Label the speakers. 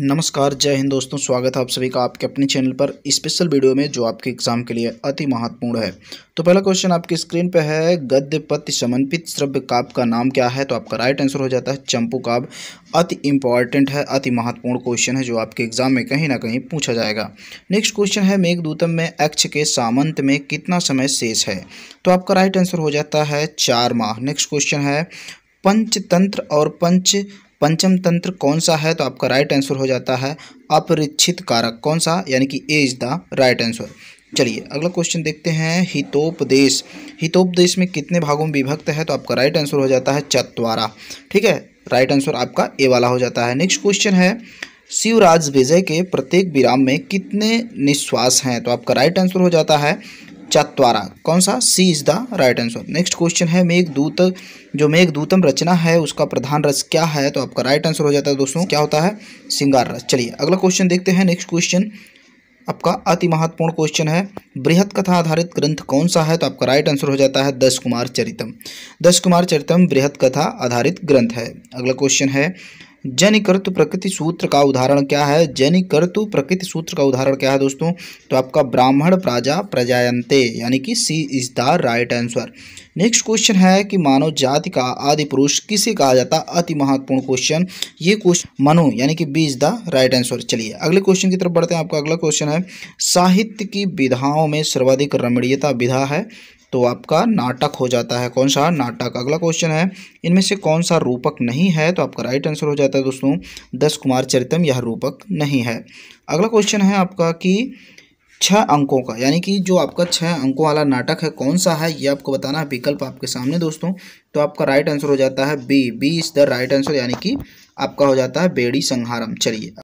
Speaker 1: नमस्कार जय हिंद दोस्तों स्वागत है आप सभी का आपके अपने चैनल पर स्पेशल वीडियो में जो आपके एग्जाम के लिए अति महत्वपूर्ण है तो पहला क्वेश्चन आपकी स्क्रीन पर है गद्य पति समन्पित श्रव्य काव्य का नाम क्या है तो आपका राइट आंसर हो जाता है चंपू काव्य अति इम्पॉर्टेंट है अति महत्वपूर्ण क्वेश्चन है जो आपके एग्जाम में कहीं ना कहीं पूछा जाएगा नेक्स्ट क्वेश्चन है मेघदूतम में अक्ष के सामंत में कितना समय शेष है तो आपका राइट आंसर हो जाता है चार माह नेक्स्ट क्वेश्चन है पंचतंत्र और पंच पंचम तंत्र कौन सा है तो आपका राइट आंसर हो जाता है अपरिक्षित कारक कौन सा यानी कि A is the right answer चलिए अगला क्वेश्चन देखते हैं हितोपदेश हितोपदेश में कितने भागों में विभक्त है तो आपका राइट आंसर हो जाता है चतवारा ठीक है राइट आंसर आपका ए वाला हो जाता है नेक्स्ट क्वेश्चन है शिवराज विजय के प्रत्येक विराम में कितने निश्वास हैं तो आपका राइट आंसर हो जाता है चत्वारा कौन सा C is the right answer next question है मेघ दूत जो मेघ दूतम रचना है उसका प्रधान रस क्या है तो आपका राइट आंसर हो जाता है दोस्तों क्या होता है सिंगार रस चलिए अगला क्वेश्चन देखते हैं नेक्स्ट क्वेश्चन आपका अति महत्वपूर्ण क्वेश्चन है बृहत कथा आधारित ग्रंथ कौन सा है तो आपका राइट आंसर हो जाता है दस कुमार चरितम दस कुमार चरितम बृहत कथा आधारित ग्रंथ है अगला क्वेश्चन है जनिकर्तु प्रकृति सूत्र का उदाहरण क्या है जनिकर्तु प्रकृति सूत्र का उदाहरण क्या है दोस्तों तो आपका ब्राह्मण प्राजा प्रजायंते यानी कि C is the right answer next question है कि मानव जाति का आदि पुरुष किसे कहा जाता अति महत्वपूर्ण क्वेश्चन ये क्वेश्चन मनु यानी कि B is the right answer चलिए अगले क्वेश्चन की तरफ बढ़ते हैं आपका अगला क्वेश्चन है साहित्य की विधाओं में सर्वाधिक रमणीयता विधा है तो आपका नाटक हो जाता है कौन सा नाटक अगला क्वेश्चन है इनमें से कौन सा रूपक नहीं है तो आपका राइट आंसर हो जाता है दोस्तों दस कुमार चरितम यह रूपक नहीं है अगला क्वेश्चन है आपका कि छः अंकों का यानी कि जो आपका छः अंकों वाला नाटक है कौन सा है ये आपको बताना है विकल्प आपके सामने दोस्तों तो आपका राइट आंसर हो जाता है B B is the right answer यानी कि आपका हो जाता है बेड़ी संहारम चलिए